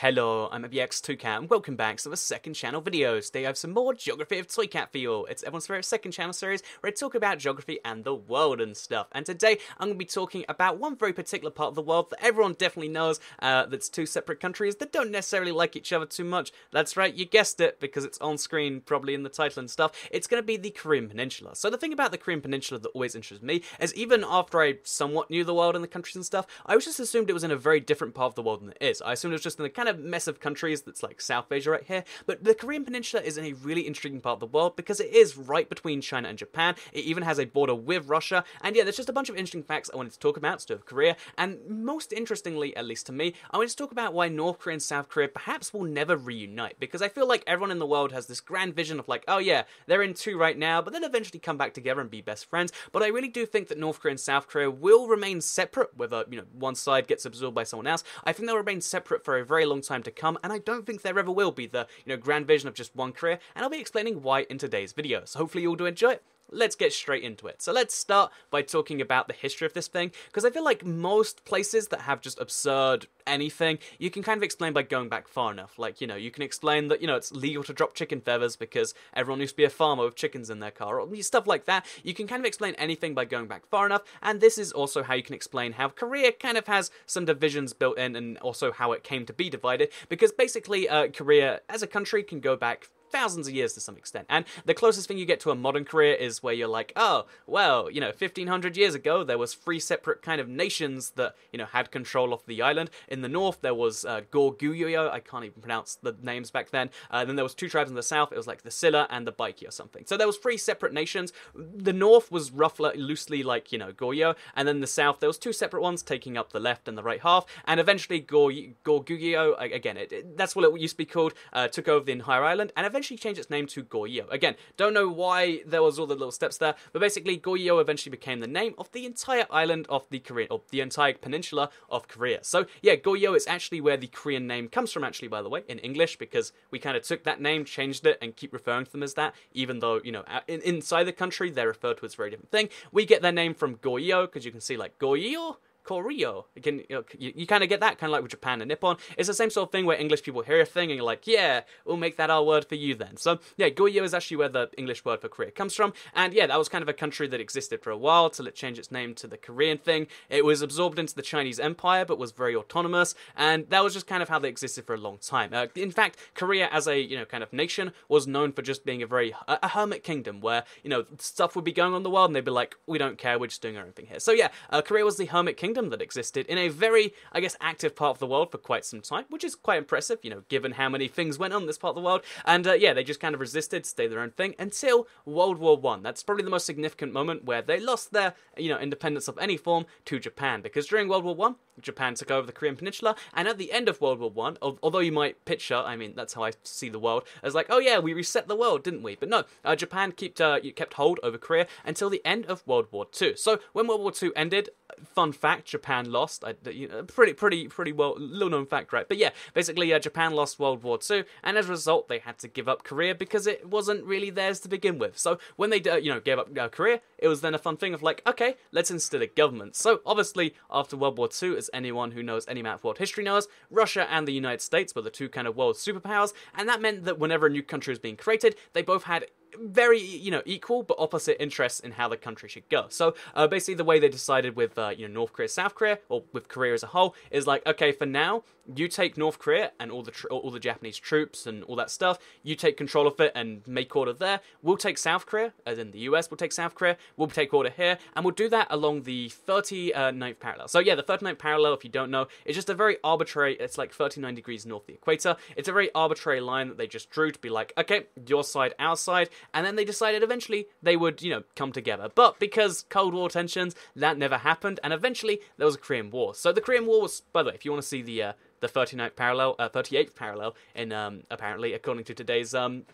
Hello, I'm ABX2Cat and welcome back to the second channel video. Today I have some more Geography of Toy Cat for you all. It's everyone's favorite second channel series where I talk about geography and the world and stuff. And today I'm going to be talking about one very particular part of the world that everyone definitely knows uh, that's two separate countries that don't necessarily like each other too much. That's right, you guessed it because it's on screen, probably in the title and stuff. It's going to be the Korean Peninsula. So the thing about the Korean Peninsula that always interests me is even after I somewhat knew the world and the countries and stuff, I was just assumed it was in a very different part of the world than it is. I assumed it was just in the kind of mess of countries that's like South Asia right here, but the Korean Peninsula is in a really intriguing part of the world because it is right between China and Japan. It even has a border with Russia. And yeah, there's just a bunch of interesting facts I wanted to talk about, stuff Korea. And most interestingly, at least to me, I wanted to talk about why North Korea and South Korea perhaps will never reunite because I feel like everyone in the world has this grand vision of like, oh yeah, they're in two right now, but then eventually come back together and be best friends. But I really do think that North Korea and South Korea will remain separate, whether, you know, one side gets absorbed by someone else. I think they'll remain separate for a very long long time to come, and I don't think there ever will be the, you know, grand vision of just one career, and I'll be explaining why in today's video. So hopefully you all do enjoy it let's get straight into it. So let's start by talking about the history of this thing, because I feel like most places that have just absurd anything, you can kind of explain by going back far enough. Like, you know, you can explain that, you know, it's legal to drop chicken feathers because everyone used to be a farmer with chickens in their car, or stuff like that. You can kind of explain anything by going back far enough, and this is also how you can explain how Korea kind of has some divisions built in and also how it came to be divided, because basically, uh, Korea as a country can go back thousands of years to some extent. And the closest thing you get to a modern career is where you're like, oh, well, you know, 1500 years ago there was three separate kind of nations that, you know, had control of the island. In the north there was uh, Gorguyo, I can't even pronounce the names back then. Uh, then there was two tribes in the south, it was like the Silla and the Baiki or something. So there was three separate nations. The north was roughly, loosely like, you know, Goryeo, and then the south there was two separate ones taking up the left and the right half, and eventually Gorguyo, again, it, it, that's what it used to be called, uh, took over the entire island, and eventually changed its name to Goryeo. Again, don't know why there was all the little steps there, but basically Goryeo eventually became the name of the entire island of the Korean, of the entire peninsula of Korea. So yeah, Goryeo is actually where the Korean name comes from, actually, by the way, in English, because we kind of took that name, changed it, and keep referring to them as that, even though, you know, uh, in, inside the country, they're referred to as a very different thing. We get their name from Goryeo, because you can see, like, Goryeo, Koryo. You can you, know, you, you kind of get that kind of like with Japan and Nippon. It's the same sort of thing where English people hear a thing and you're like, yeah, we'll make that our word for you then. So yeah, Goryeo is actually where the English word for Korea comes from. And yeah, that was kind of a country that existed for a while till it changed its name to the Korean thing. It was absorbed into the Chinese Empire but was very autonomous, and that was just kind of how they existed for a long time. Uh, in fact, Korea as a you know kind of nation was known for just being a very a, a hermit kingdom where you know stuff would be going on in the world and they'd be like, we don't care, we're just doing our own thing here. So yeah, uh, Korea was the hermit kingdom kingdom that existed in a very, I guess, active part of the world for quite some time, which is quite impressive, you know, given how many things went on in this part of the world. And uh, yeah, they just kind of resisted, stayed their own thing until World War One. That's probably the most significant moment where they lost their, you know, independence of any form to Japan, because during World War One, Japan took over the Korean Peninsula, and at the end of World War One, although you might picture, I mean, that's how I see the world as like, oh yeah, we reset the world, didn't we? But no, uh, Japan kept uh, kept hold over Korea until the end of World War Two. So when World War Two ended, fun fact: Japan lost. you know, pretty, pretty, pretty well little known fact, right? But yeah, basically, uh, Japan lost World War II, and as a result, they had to give up Korea because it wasn't really theirs to begin with. So when they, uh, you know, gave up uh, Korea, it was then a fun thing of like, okay, let's instead a government. So obviously, after World War II, as anyone who knows any map of world history knows, Russia and the United States were the two kind of world superpowers, and that meant that whenever a new country was being created, they both had very you know equal but opposite interests in how the country should go. So uh, basically, the way they decided with uh, you know North Korea, South Korea, or with Korea as a whole, is like okay, for now you take North Korea and all the tr- all the Japanese troops and all that stuff. You take control of it and make order there. We'll take South Korea, as in the U.S. We'll take South Korea. We'll take order here, and we'll do that along the 39th uh, parallel. So yeah, the 39th parallel, if you don't know, is just a very arbitrary. It's like 39 degrees north of the equator. It's a very arbitrary line that they just drew to be like okay, your side, our side and then they decided eventually they would, you know, come together. But because Cold War tensions, that never happened, and eventually there was a Korean War. So the Korean War was, by the way, if you want to see the uh, the 39th parallel, uh, 38th parallel, in um, apparently according to today's um,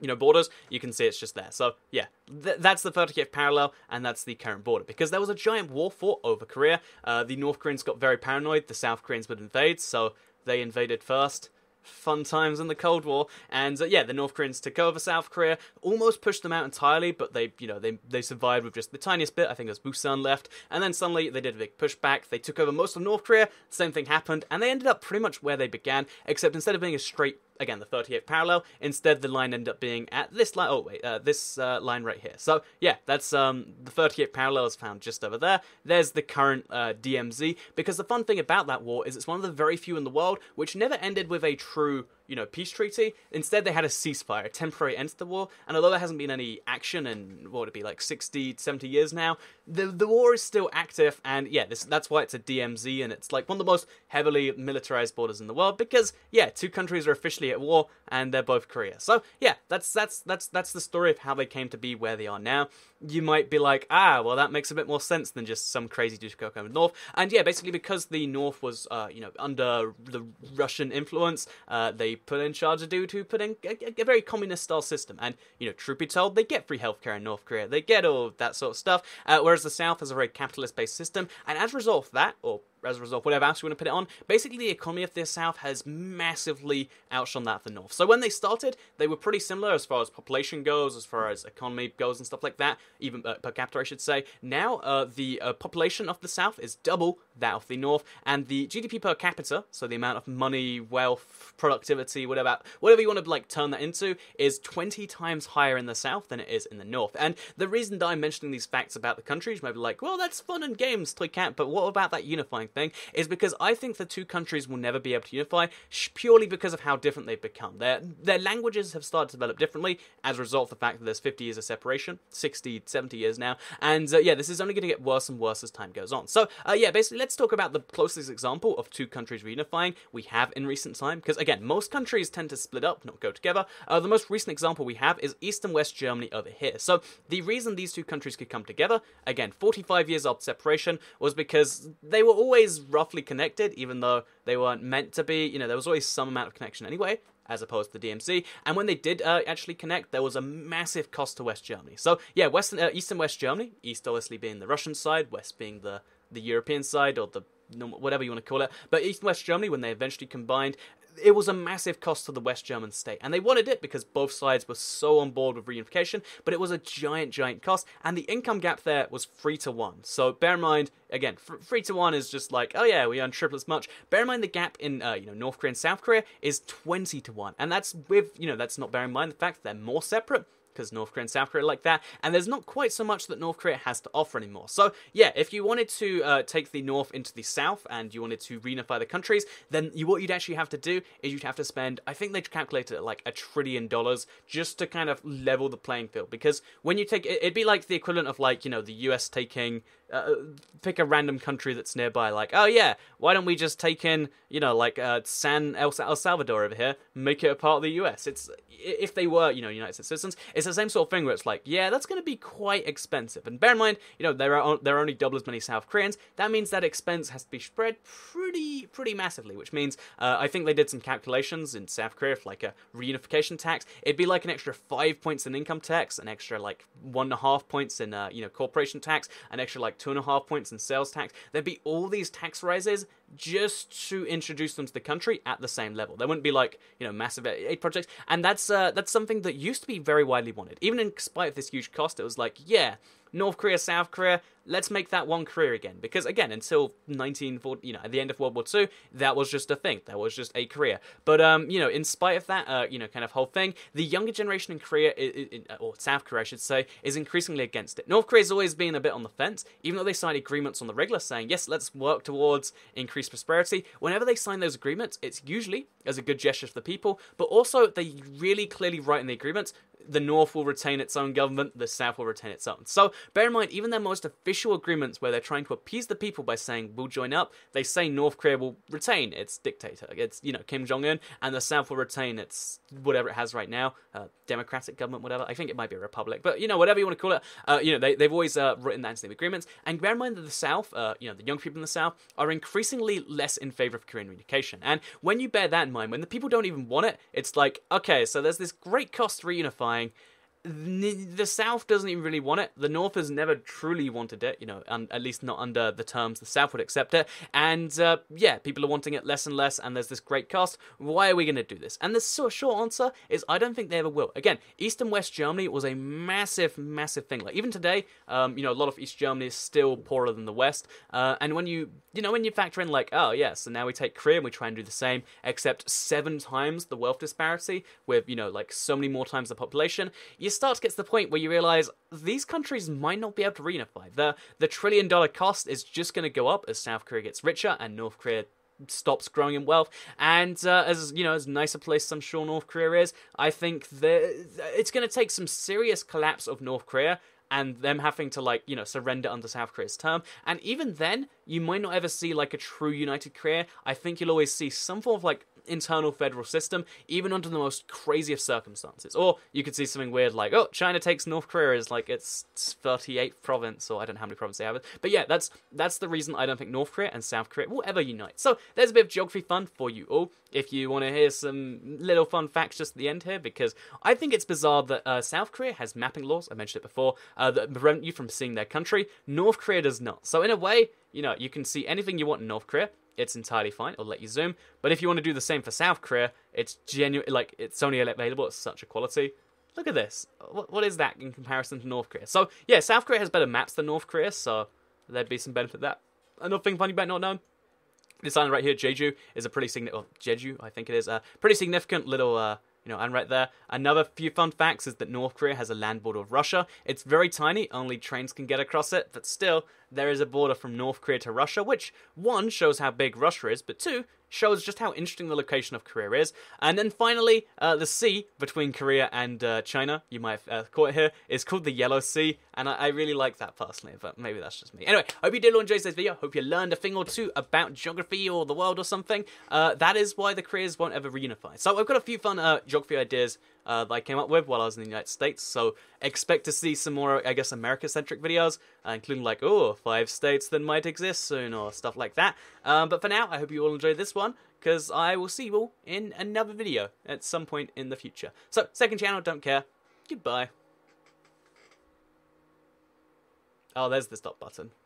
you know borders you can see it's just there so yeah th- that's the 38th parallel and that's the current border because there was a giant war fought over korea uh, the north koreans got very paranoid the south koreans would invade so they invaded first fun times in the Cold War. And uh, yeah, the North Koreans took over South Korea, almost pushed them out entirely, but they, you know, they they survived with just the tiniest bit. I think there's Busan left, and then suddenly they did a big pushback. They took over most of North Korea. Same thing happened, and they ended up pretty much where they began, except instead of being a straight again, the 38th parallel. Instead, the line ended up being at this line. Oh wait, uh, this uh, line right here. So yeah, that's um, the 38th parallel is found just over there. There's the current uh, DMZ. Because the fun thing about that war is it's one of the very few in the world which never ended with a true you know, peace treaty. Instead, they had a ceasefire, a temporary end to the war. And although there hasn't been any action in what would it be like 60, 70 years now, the the war is still active. And yeah, this, that's why it's a DMZ, and it's like one of the most heavily militarized borders in the world because yeah, two countries are officially at war, and they're both Korea. So yeah, that's that's that's that's the story of how they came to be where they are now you might be like, ah, well, that makes a bit more sense than just some crazy douchebag coming north. And yeah, basically because the north was, uh, you know, under the Russian influence, uh, they put in charge a dude who put in a, a very communist-style system. And you know, truth be told, they get free healthcare in North Korea. They get all that sort of stuff. Uh, whereas the South has a very capitalist-based system, and as a result of that, or as a result, whatever else you want to put it on, basically the economy of the South has massively outshone that of the North. So when they started, they were pretty similar as far as population goes, as far as economy goes, and stuff like that, even uh, per capita, I should say. Now, uh, the uh, population of the South is double that of the North, and the GDP per capita, so the amount of money, wealth, productivity, whatever, whatever you want to like turn that into, is 20 times higher in the South than it is in the North. And the reason that I'm mentioning these facts about the countries, maybe like, well, that's fun and games, toy cat, but what about that unifying? ongoing thing is because I think the two countries will never be able to unify purely because of how different they've become. Their their languages have started to develop differently as a result of the fact that there's 50 years of separation, 60, 70 years now, and uh, yeah, this is only going to get worse and worse as time goes on. So uh, yeah, basically, let's talk about the closest example of two countries reunifying we have in recent time, because again, most countries tend to split up, not go together. Uh, the most recent example we have is East and West Germany over here. So the reason these two countries could come together, again, 45 years after separation, was because they were always always roughly connected, even though they weren't meant to be. You know, there was always some amount of connection anyway, as opposed to the DMC. And when they did uh, actually connect, there was a massive cost to West Germany. So yeah, Western, uh, East and West Germany, East obviously being the Russian side, West being the the European side or the whatever you want to call it. But East and West Germany, when they eventually combined, it was a massive cost to the West German state, and they wanted it because both sides were so on board with reunification, but it was a giant, giant cost, and the income gap there was three to one. So bear in mind, again, three to one is just like, oh yeah, we earn triple as much. Bear in mind the gap in uh, you know North Korea and South Korea is twenty to one, and that's with you know that's not bearing in mind the fact that they're more separate because North Korea and South Korea like that, and there's not quite so much that North Korea has to offer anymore. So yeah, if you wanted to uh, take the North into the South and you wanted to reunify the countries, then you, what you'd actually have to do is you'd have to spend, I think they calculated it like a trillion dollars just to kind of level the playing field, because when you take, it'd be like the equivalent of like, you know, the US taking uh, pick a random country that's nearby. Like, oh yeah, why don't we just take in, you know, like uh, San El, El Salvador over here, make it a part of the U.S. It's if they were, you know, United States citizens, it's the same sort of thing where it's like, yeah, that's going to be quite expensive. And bear in mind, you know, there are there are only double as many South Koreans. That means that expense has to be spread pretty pretty massively. Which means uh, I think they did some calculations in South Korea for like a reunification tax. It'd be like an extra five points in income tax, an extra like one and a half points in uh, you know corporation tax, an extra like like two and a half points in sales tax. There'd be all these tax rises just to introduce them to the country at the same level. There wouldn't be like you know massive aid projects, and that's uh, that's something that used to be very widely wanted. Even in spite of this huge cost, it was like yeah, North Korea, South Korea, let's make that one Korea again. Because again, until 1940, you know, at the end of World War II, that was just a thing. That was just a Korea. But, um, you know, in spite of that, uh, you know, kind of whole thing, the younger generation in Korea, in, or South Korea, I should say, is increasingly against it. North Korea's always been a bit on the fence, even though they signed agreements on the regular saying, yes, let's work towards increased prosperity. Whenever they sign those agreements, it's usually as a good gesture for the people, but also they really clearly write in the agreements, the North will retain its own government, the South will retain its own. So bear in mind, even their most official agreements where they're trying to appease the people by saying we'll join up, they say North Korea will retain its dictator, its you know Kim Jong Un, and the South will retain its whatever it has right now, uh, democratic government, whatever. I think it might be a republic, but you know whatever you want to call it. Uh, you know they they've always uh, written that into agreements. And bear in mind that the South, uh, you know the young people in the South are increasingly less in favor of Korean reunification. And when you bear that in mind, when the people don't even want it, it's like okay, so there's this great cost to reunify playing the South doesn't even really want it. The North has never truly wanted it, you know, um, at least not under the terms the South would accept it. And uh, yeah, people are wanting it less and less, and there's this great cast. Why are we going to do this? And the short answer is I don't think they ever will. Again, East and West Germany was a massive, massive thing. Like even today, um, you know, a lot of East Germany is still poorer than the West. Uh, and when you, you know, when you factor in like, oh yeah, so now we take Korea and we try and do the same, except seven times the wealth disparity with, you know, like so many more times the population. You start to get to the point where you realize these countries might not be able to reunify. The the trillion dollar cost is just going to go up as South Korea gets richer and North Korea stops growing in wealth. And uh, as you know, as nice a place I'm sure North Korea is, I think that it's going to take some serious collapse of North Korea and them having to like you know surrender under South Korea's term. And even then, you might not ever see like a true united Korea. I think you'll always see some form of like internal federal system, even under the most craziest circumstances. Or you could see something weird like, oh, China takes North Korea as like its 38th province, or I don't know how many provinces they have. But yeah, that's that's the reason I don't think North Korea and South Korea will ever unite. So there's a bit of geography fun for you all. If you want to hear some little fun facts just at the end here, because I think it's bizarre that uh, South Korea has mapping laws. I mentioned it before uh, that prevent you from seeing their country. North Korea does not. So in a way, you know, you can see anything you want in North Korea it's entirely fine. It'll let you zoom. But if you want to do the same for South Korea, it's genuine. Like it's only available at such a quality. Look at this. What, what is that in comparison to North Korea? So yeah, South Korea has better maps than North Korea, so there'd be some benefit there. Another thing funny about not known. This island right here, Jeju, is a pretty significant. Well, Jeju, I think it is. A pretty significant little. Uh, you know, and right there. Another few fun facts is that North Korea has a land border with Russia. It's very tiny, only trains can get across it, but still, there is a border from North Korea to Russia, which one shows how big Russia is, but two shows just how interesting the location of Korea is. And then finally, uh, the sea between Korea and uh, China, you might have uh, caught it here, is called the Yellow Sea, and I, I, really like that personally, but maybe that's just me. Anyway, hope you did enjoy today's video. Hope you learned a thing or two about geography or the world or something. Uh, that is why the Koreas won't ever reunify. So I've got a few fun uh, geography ideas uh, that I came up with while I was in the United States. So expect to see some more, I guess, America-centric videos, uh, including like, oh, five states that might exist soon or stuff like that. Um, but for now, I hope you all enjoyed this one because I will see you all in another video at some point in the future. So second channel, don't care. Goodbye. Oh, there's the stop button.